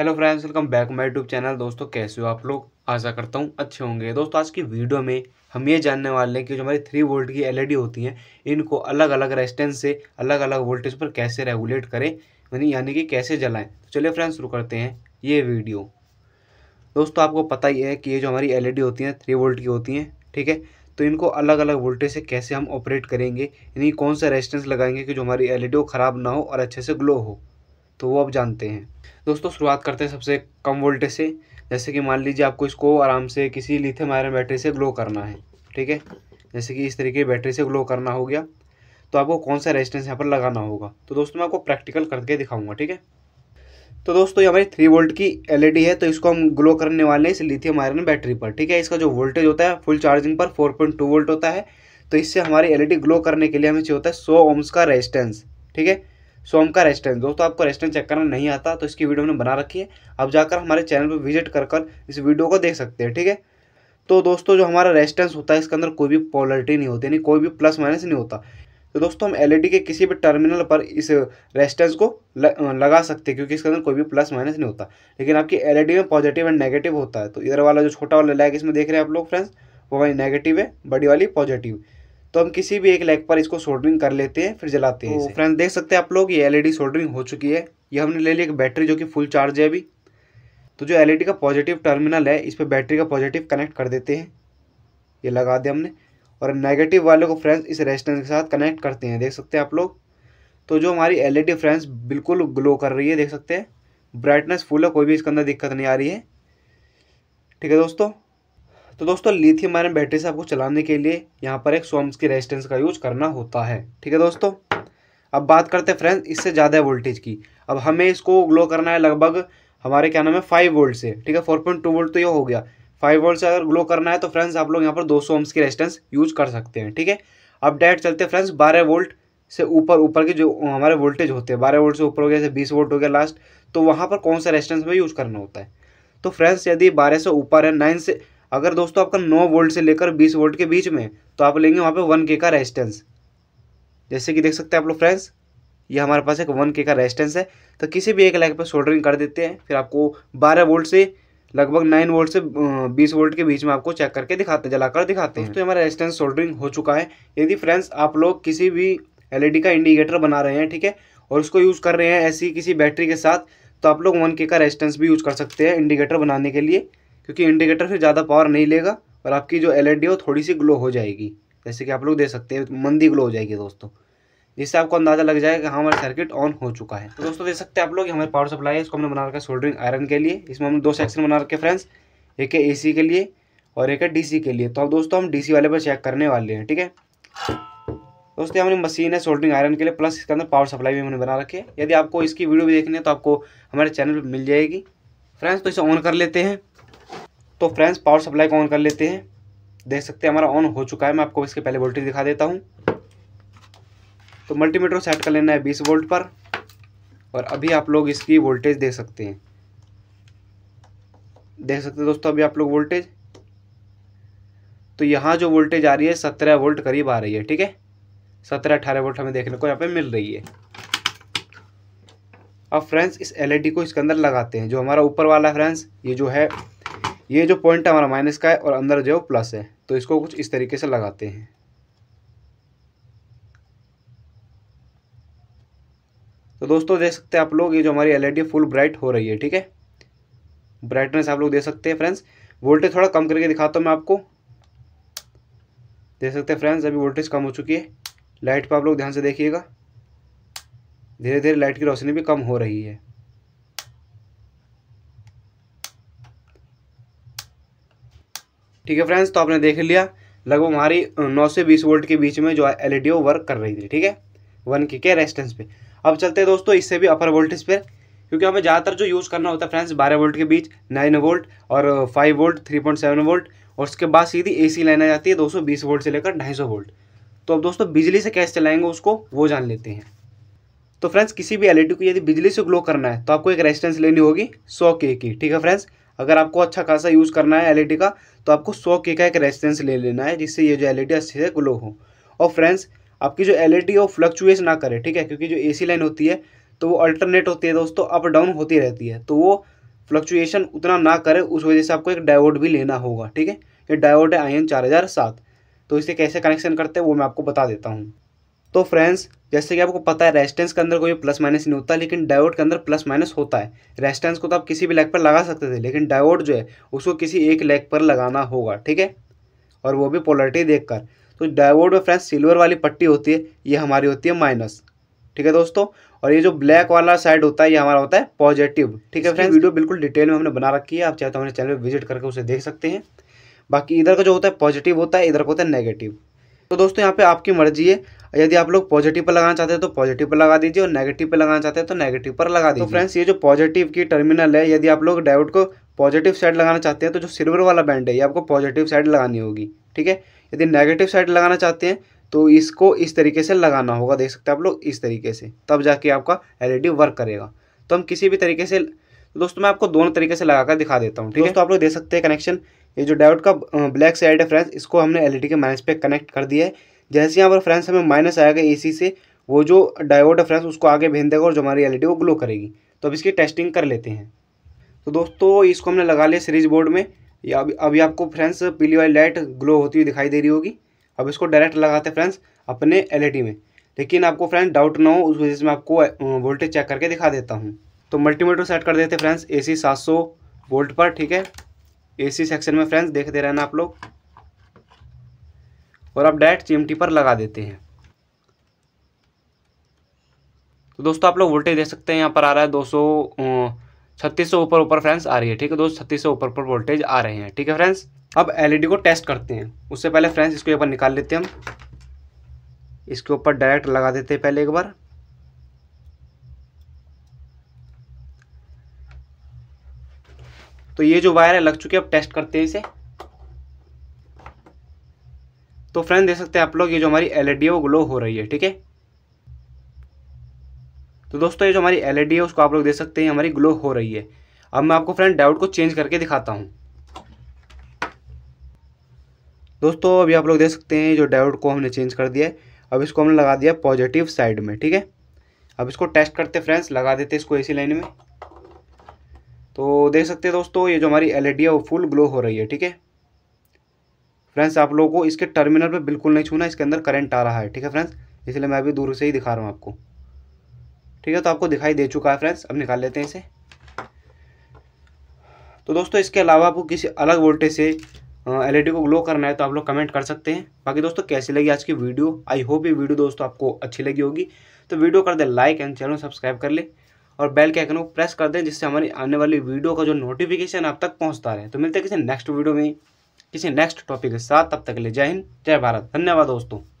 Hello friends welcome back my YouTube channel दोस्तों कैसे हो आप लोग आशा करता हूँ अच्छे होंगे दोस्तों आज की वीडियो में हम ये जानने वाले हैं कि जो हमारी थ्री वोल्ट की एलईडी e होती हैं इनको अलग अलग रेस्टेंस से अलग अलग वोल्टेज पर कैसे रेगुलेट करें यानी यानी कि कैसे जलाएं तो चलिए फ्रेंड्स शुरू करते हैं ये वीडियो दोस्तों आपको पता ही है कि ये जो हमारी एल e होती हैं थ्री वोल्ट की होती हैं ठीक है तो इनको अलग अलग वोल्टेज से कैसे हम ऑपरेट करेंगे यानी कौन सा रेजिस्टेंस लगाएंगे कि जो हमारी एल वो e ख़राब ना हो और अच्छे से ग्लो हो तो वो आप जानते हैं दोस्तों शुरुआत करते हैं सबसे कम वोल्टेज से जैसे कि मान लीजिए आपको इसको आराम से किसी लिथियम आयरन बैटरी से ग्लो करना है ठीक है जैसे कि इस तरीके की बैटरी से ग्लो करना हो गया तो आपको कौन सा रेजिस्टेंस यहाँ पर लगाना होगा तो दोस्तों मैं आपको प्रैक्टिकल करके दिखाऊंगा ठीक है तो दोस्तों ये हमारी थ्री वोल्ट की एलईडी है तो इसको हम ग्लो करने वाले हैं इस लिथियम आयरन बैटरी पर ठीक है इसका जो वोल्टेज होता है फुल चार्जिंग पर टू वोल्ट होता है तो इससे हमारी एलईडी ग्लो करने के लिए हमें चाहिए होता है सौ ओम्स का रेजिस्टेंस ठीक है सोम का रेस्टेंस दोस्तों आपको रेस्टेंस चेक करना नहीं आता तो इसकी वीडियो हमने बना रखी है आप जाकर हमारे चैनल पर विजिट कर कर इस वीडियो को देख सकते हैं ठीक है तो दोस्तों जो हमारा रेस्टेंस होता है इसके अंदर कोई भी पॉलिटी नहीं होती यानी कोई भी प्लस माइनस नहीं होता तो दोस्तों हम एल के किसी भी टर्मिनल पर इस रेस्टेंस को लगा सकते हैं क्योंकि इसके अंदर कोई भी प्लस माइनस नहीं होता लेकिन आपकी एल में पॉजिटिव एंड नेगेटिव होता है तो इधर वाला जो छोटा वाला लैग इसमें देख रहे हैं आप लोग फ्रेंड्स वो वाली नेगेटिव है बड़ी वाली पॉजिटिव तो हम किसी भी एक लेग पर इसको सोल्डरिंग कर लेते हैं फिर जलाते हैं तो फ्रेंड देख सकते हैं आप लोग ये एलईडी सोल्डरिंग e हो चुकी है ये हमने ले ली एक बैटरी जो कि फुल चार्ज है अभी तो जो एलईडी e का पॉजिटिव टर्मिनल है इस पर बैटरी का पॉजिटिव कनेक्ट कर देते हैं ये लगा दिया हमने और नेगेटिव वाले को फ्रेंड्स इस रेजिस्टेंस के साथ कनेक्ट करते हैं देख सकते हैं आप लोग तो जो हमारी एल ई फ्रेंड्स बिल्कुल ग्लो कर रही है देख सकते हैं ब्राइटनेस फुल है कोई भी इसके अंदर दिक्कत नहीं आ रही है ठीक है दोस्तों तो दोस्तों लिथियम आयरन बैटरी से आपको चलाने के लिए यहाँ पर एक सोम्स की रेजिस्टेंस का यूज करना होता है ठीक है दोस्तों अब बात करते हैं फ्रेंड्स इससे ज़्यादा वोल्टेज की अब हमें इसको ग्लो करना है लगभग हमारे क्या नाम है फाइव वोल्ट से ठीक है फोर पॉइंट टू वोल्ट तो ये हो गया फाइव वोल्ट से अगर ग्लो करना है तो फ्रेंड्स आप लोग यहाँ पर दो सौ ओम्स की रेजिस्टेंस यूज कर सकते हैं ठीक है अब डायरेक्ट चलते हैं फ्रेंड्स बारह वोल्ट से ऊपर ऊपर के जो हमारे वोल्टेज होते हैं बारह वोल्ट से ऊपर हो गया जैसे बीस वोल्ट हो गया लास्ट तो वहाँ पर कौन सा रेजिस्टेंस हमें यूज़ करना होता है तो फ्रेंड्स यदि बारह से ऊपर है नाइन से अगर दोस्तों आपका नौ वोल्ट से लेकर बीस वोल्ट के बीच में तो आप लेंगे वहाँ पे वन के का रेजिस्टेंस जैसे कि देख सकते हैं आप लोग फ्रेंड्स ये हमारे पास एक वन के का रेजिस्टेंस है तो किसी भी एक लाइक पर सोल्डरिंग कर देते हैं फिर आपको बारह वोल्ट से लगभग नाइन वोल्ट से बीस वोल्ट के बीच में आपको चेक करके दिखाते जलाकर दिखाते हैं हम्म। तो हमारा रेजिस्टेंस सोल्डरिंग हो चुका है यदि फ्रेंड्स आप लोग किसी भी एल का इंडिकेटर बना रहे हैं ठीक है और उसको यूज़ कर रहे हैं ऐसी किसी बैटरी के साथ तो आप लोग वन के का रेजिस्टेंस भी यूज कर सकते हैं इंडिकेटर बनाने के लिए क्योंकि इंडिकेटर फिर ज़्यादा पावर नहीं लेगा और आपकी जो एल e हो थोड़ी सी ग्लो हो जाएगी जैसे कि आप लोग देख सकते हैं मंदी ग्लो हो जाएगी दोस्तों जिससे आपको अंदाज़ा लग जाएगा कि हाँ, हमारा सर्किट ऑन हो चुका है तो दोस्तों देख सकते हैं आप लोग हमारे पावर सप्लाई है इसको हमने बना रखा है सोल्डरिंग आयरन के लिए इसमें हमने दो सेक्शन बना रखे फ्रेंड्स एक है ए के लिए और एक है डी के लिए तो अब दोस्तों हम डी वाले पर चेक करने वाले हैं ठीक है दोस्तों हमारी मशीन है सोल्डरिंग आयरन के लिए प्लस इसके अंदर पावर सप्लाई भी हमने बना रखी है यदि आपको इसकी वीडियो भी देखनी है तो आपको हमारे चैनल पर मिल जाएगी फ्रेंड्स तो इसे ऑन कर लेते हैं तो फ्रेंड्स पावर सप्लाई को ऑन कर लेते हैं देख सकते हैं हमारा ऑन हो चुका है मैं आपको इसके पहले वोल्टेज दिखा देता हूँ तो मल्टीमीटर सेट कर लेना है बीस वोल्ट पर और अभी आप लोग इसकी वोल्टेज देख सकते हैं देख सकते हैं दोस्तों अभी आप लोग वोल्टेज तो यहाँ जो वोल्टेज आ रही है सत्रह वोल्ट करीब आ रही है ठीक है सत्रह अठारह वोल्ट हमें देखने को यहाँ पे मिल रही है अब फ्रेंड्स इस एलईडी e को इसके अंदर लगाते हैं जो हमारा ऊपर वाला फ्रेंड्स ये जो है ये जो पॉइंट है हमारा माइनस का है और अंदर जो प्लस है तो इसको कुछ इस तरीके से लगाते हैं तो दोस्तों देख सकते हैं आप लोग ये जो हमारी एलईडी फुल ब्राइट हो रही है ठीक है ब्राइटनेस आप लोग दे सकते हैं फ्रेंड्स वोल्टेज थोड़ा कम करके दिखाता हूँ मैं आपको देख सकते हैं फ्रेंड्स अभी वोल्टेज कम हो चुकी है लाइट पर आप लोग ध्यान से देखिएगा धीरे धीरे लाइट की रोशनी भी कम हो रही है ठीक है फ्रेंड्स तो आपने देख लिया लगभग हमारी नौ से बीस वोल्ट के बीच में जो है एल ई वर्क कर रही थी ठीक है वन के के रेजिस्टेंस पे अब चलते हैं दोस्तों इससे भी अपर वोल्टेज पर क्योंकि हमें ज़्यादातर जो यूज़ करना होता है फ्रेंड्स बारह वोल्ट के बीच नाइन वोल्ट और five volt three point seven volt और उसके बाद सीधी ए सी लाइन आ जाती है दो सौ बीस वोल्ट से लेकर ढाई सौ वोल्ट तो अब दोस्तों बिजली से कैसे चलाएंगे उसको वो जान लेते हैं तो फ्रेंड्स किसी भी एल e को यदि बिजली से ग्लो करना है तो आपको एक रेजिस्टेंस लेनी होगी सौ के की ठीक है फ्रेंड्स अगर आपको अच्छा खासा यूज़ करना है एल का तो आपको सौ के का एक रेजिस्टेंस ले लेना है जिससे ये जो एल अच्छे से ग्लो हो और फ्रेंड्स आपकी जो एल ई वो ना करे ठीक है क्योंकि जो ए लाइन होती है तो वो अल्टरनेट होती है दोस्तों अप डाउन होती रहती है तो वो फ्लक्चुएशन उतना ना करे उस वजह से आपको एक डायोड भी लेना होगा ठीक है ये डायोड है आई एन चार हज़ार सात तो इसे कैसे कनेक्शन करते हैं वो मैं आपको बता देता हूँ तो फ्रेंड्स जैसे कि आपको पता है रेजिस्टेंस के अंदर कोई प्लस माइनस नहीं होता लेकिन डायोड के अंदर प्लस माइनस होता है रेजिस्टेंस को तो आप किसी भी लेग पर लगा सकते थे लेकिन डायोड जो है उसको किसी एक लेग पर लगाना होगा ठीक है और वो भी पोलरिटी देखकर तो डायोड में फ्रेंड्स सिल्वर वाली पट्टी होती है ये हमारी होती है माइनस ठीक है दोस्तों और ये जो ब्लैक वाला साइड होता है ये हमारा होता है पॉजिटिव ठीक है फ्रेंड्स वीडियो बिल्कुल डिटेल में हमने बना रखी है आप चाहे तो हमारे चैनल पर विजिट करके उसे देख सकते हैं बाकी इधर का जो होता है पॉजिटिव होता है इधर का होता है नेगेटिव तो दोस्तों यहाँ पे आपकी मर्जी है यदि आप लोग पॉजिटिव पर लगाना चाहते हैं तो पॉजिटिव पर लगा दीजिए और नेगेटिव पर लगाना चाहते हैं तो नेगेटिव पर लगा दीजिए तो फ्रेंड्स ये जो पॉजिटिव की टर्मिनल है यदि आप लोग डायोड को पॉजिटिव साइड लगाना चाहते हैं तो जो सिल्वर वाला बैंड है ये आपको पॉजिटिव साइड लगानी होगी ठीक है यदि नेगेटिव साइड लगाना चाहते हैं तो इसको इस तरीके से लगाना होगा देख सकते हैं आप लोग इस तरीके से तब जाके आपका एलईडी वर्क करेगा तो हम किसी भी तरीके से दोस्तों मैं आपको दोनों तरीके से लगा कर दिखा देता हूँ ठीक है तो आप लोग देख सकते हैं कनेक्शन ये जो डायोड का ब्लैक साइड है फ्रेंड्स इसको हमने एलईडी के माइनस पे कनेक्ट कर दिया है जैसे यहाँ पर फ्रेंड्स हमें माइनस आएगा एसी से वो जो डायोड है फ्रेंड्स उसको आगे भेज देगा और जो हमारी एलईडी वो ग्लो करेगी तो अब इसकी टेस्टिंग कर लेते हैं तो दोस्तों इसको हमने लगा लिया सीरीज बोर्ड में या अभी अभी आपको फ्रेंड्स पीली वाली लाइट ग्लो होती हुई दिखाई दे रही होगी अब इसको डायरेक्ट लगाते फ्रेंड्स अपने एल में लेकिन आपको फ्रेंड्स डाउट ना हो उस वजह से मैं आपको वोल्टेज चेक करके दिखा देता हूँ तो मल्टीमीटर सेट कर देते फ्रेंड्स ए सी वोल्ट पर ठीक है एसी सेक्शन में फ्रेंड्स देखते रहना आप लोग और आप डायरेक्ट चिमटी पर लगा देते हैं तो दोस्तों आप लोग वोल्टेज देख सकते हैं यहाँ पर आ रहा है दो सौ छत्तीस सौ ऊपर ऊपर फ्रेंड्स आ रही है ठीक है दोस्तों छत्तीस सौ ऊपर पर वोल्टेज आ रहे हैं ठीक है फ्रेंड्स अब एलईडी e को टेस्ट करते हैं उससे पहले फ्रेंड्स इसको एक बार निकाल लेते हैं हम इसके ऊपर डायरेक्ट लगा देते हैं पहले एक बार तो ये जो वायर है लग चुकी है अब टेस्ट करते हैं इसे तो फ्रेंड देख सकते हैं आप लोग ये जो हमारी एलईडी e है वो ग्लो हो रही है ठीक है तो दोस्तों ये जो हमारी एलईडी e है उसको आप लोग देख सकते हैं हमारी ग्लो हो रही है अब मैं आपको फ्रेंड डाउट को चेंज करके दिखाता हूँ दोस्तों अभी आप लोग देख सकते हैं जो डायोड को हमने चेंज कर दिया है अब इसको हमने लगा दिया पॉजिटिव साइड में ठीक है अब इसको टेस्ट करते फ्रेंड्स लगा देते इसको एसी लाइन में तो देख सकते हैं दोस्तों ये जो हमारी एल है वो फुल ग्लो हो रही है ठीक है फ्रेंड्स आप लोगों को इसके टर्मिनल पर बिल्कुल नहीं छूना इसके अंदर करंट आ रहा है ठीक है फ्रेंड्स इसलिए मैं अभी दूर से ही दिखा रहा हूँ आपको ठीक है तो आपको दिखाई दे चुका है फ्रेंड्स अब निकाल लेते हैं इसे तो दोस्तों इसके अलावा आपको किसी अलग वोल्टेज से एल को ग्लो करना है तो आप लोग कमेंट कर सकते हैं बाकी दोस्तों कैसी लगी आज की वीडियो आई होप ये वीडियो दोस्तों आपको अच्छी लगी होगी तो वीडियो कर दे लाइक एंड चैनल सब्सक्राइब कर ले और बेल के आइकन को प्रेस कर दें जिससे हमारी आने वाली वीडियो का जो नोटिफिकेशन आप तक पहुँचता रहे तो मिलते हैं किसी नेक्स्ट वीडियो में किसी नेक्स्ट टॉपिक के साथ तब तक के लिए जय हिंद जय भारत धन्यवाद दोस्तों